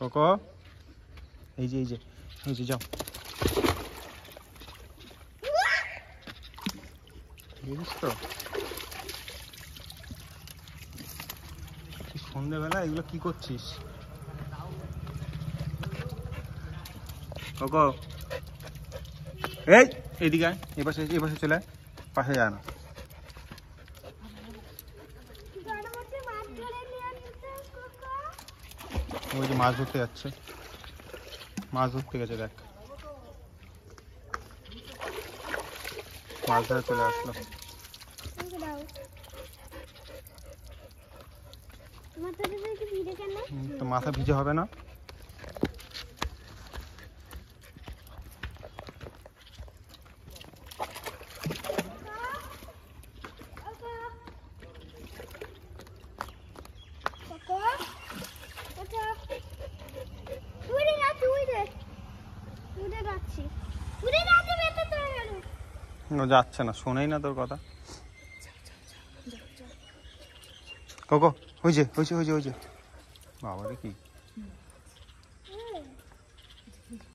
cock এই যে এই যে এই যে যাও বুঝিস তো সন্ধ্যেবেলা এগুলো কি করছিস কক এই এদিকে এবার এবার চলে পাশে যায় না ওই যে মাছ ধরতে যাচ্ছে মাছ ধরতে গেছে দেখ মাছ ধরে চলে আসলো তো মাথা ভিজে হবে না যাচ্ছে না শোনেই না তোর কথা কোকো হয়েছে হয়েছে হয়েছে হয়েছে বাবা কি